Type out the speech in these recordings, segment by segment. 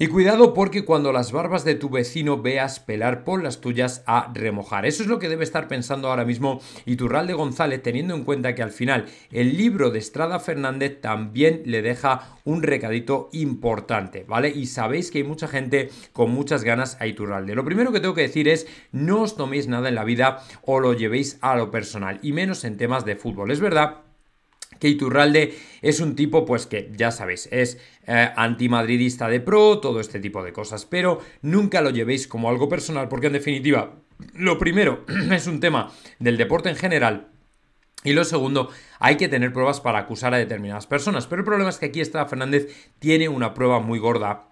Y cuidado porque cuando las barbas de tu vecino veas pelar, por las tuyas a remojar. Eso es lo que debe estar pensando ahora mismo Iturralde González, teniendo en cuenta que al final el libro de Estrada Fernández también le deja un recadito importante, ¿vale? Y sabéis que hay mucha gente con muchas ganas a Iturralde. Lo primero que tengo que decir es, no os toméis nada en la vida o lo llevéis a lo personal, y menos en temas de fútbol. Es verdad que Iturralde es un tipo, pues que ya sabéis, es eh, antimadridista de pro, todo este tipo de cosas, pero nunca lo llevéis como algo personal, porque en definitiva, lo primero es un tema del deporte en general. Y lo segundo, hay que tener pruebas para acusar a determinadas personas. Pero el problema es que aquí está Fernández tiene una prueba muy gorda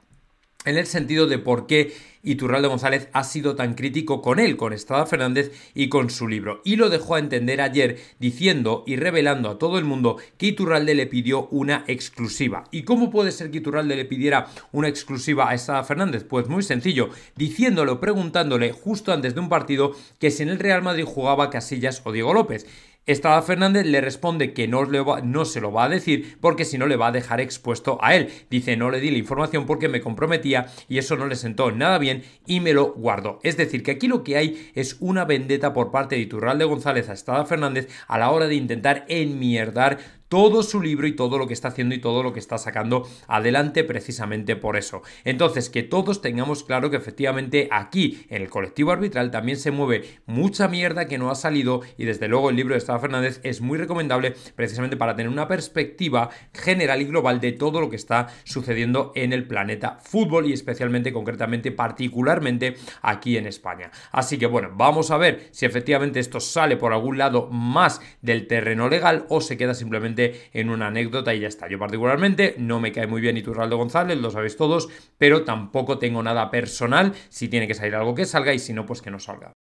en el sentido de por qué Iturralde González ha sido tan crítico con él, con Estrada Fernández y con su libro. Y lo dejó a entender ayer diciendo y revelando a todo el mundo que Iturralde le pidió una exclusiva. ¿Y cómo puede ser que Iturralde le pidiera una exclusiva a Estrada Fernández? Pues muy sencillo, diciéndolo, preguntándole justo antes de un partido que si en el Real Madrid jugaba Casillas o Diego López. Estrada Fernández le responde que no, no, se lo va a decir porque si no le va a dejar expuesto a él. Dice, no le di la información porque me comprometía y eso no le sentó nada bien y me lo guardo. Es decir, que aquí lo que hay es una vendetta por parte de Iturralde González a Estrada Fernández a la hora de intentar enmierdar todo su libro y todo lo que está haciendo y todo lo que está sacando adelante precisamente por eso. Entonces, que todos tengamos claro que efectivamente aquí, en el colectivo arbitral, también se mueve mucha mierda que no ha salido y desde luego el libro de Estado Fernández es muy recomendable precisamente para tener una perspectiva general y global de todo lo que está sucediendo en el planeta fútbol y especialmente, concretamente, particularmente aquí en España. Así que bueno, vamos a ver si efectivamente esto sale por algún lado más del terreno legal o se queda simplemente en una anécdota y ya está. Yo particularmente no me cae muy bien Iturraldo González, lo sabéis todos, pero tampoco tengo nada personal. Si tiene que salir algo que salga y si no, pues que no salga.